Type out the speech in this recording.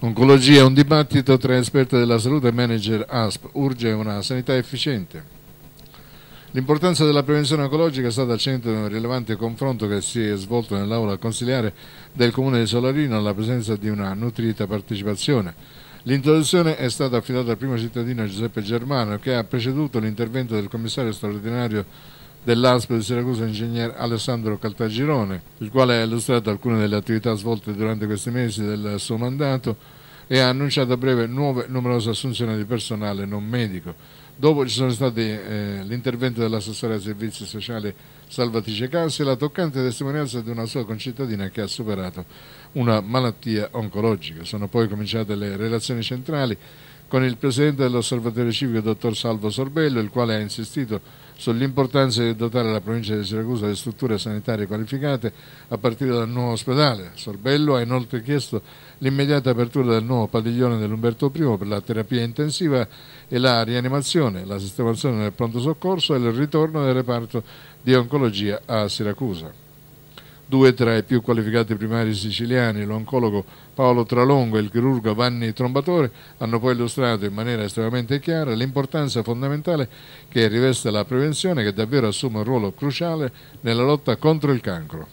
Oncologia un dibattito tra esperti della salute e manager ASP. Urge una sanità efficiente. L'importanza della prevenzione oncologica è stata al centro di un rilevante confronto che si è svolto nell'aula consigliare del Comune di Solarino alla presenza di una nutrita partecipazione. L'introduzione è stata affidata al primo cittadino Giuseppe Germano che ha preceduto l'intervento del commissario straordinario dell'ASP di Siracusa ingegner Alessandro Caltagirone, il quale ha illustrato alcune delle attività svolte durante questi mesi del suo mandato e ha annunciato a breve nuove numerose assunzioni di personale non medico. Dopo ci sono stati eh, l'intervento dell'assessore ai servizi sociali Salvatrice Cassi e la toccante testimonianza di una sua concittadina che ha superato una malattia oncologica. Sono poi cominciate le relazioni centrali con il presidente dell'osservatorio civico, dottor Salvo Sorbello, il quale ha insistito sull'importanza di dotare la provincia di Siracusa di strutture sanitarie qualificate a partire dal nuovo ospedale. Sorbello ha inoltre chiesto l'immediata apertura del nuovo padiglione dell'Umberto I per la terapia intensiva e la rianimazione, la sistemazione del pronto soccorso e il ritorno del reparto di oncologia a Siracusa due tra i più qualificati primari siciliani, l'oncologo Paolo Tralongo e il chirurgo Vanni Trombatore, hanno poi illustrato in maniera estremamente chiara l'importanza fondamentale che riveste la prevenzione che davvero assume un ruolo cruciale nella lotta contro il cancro.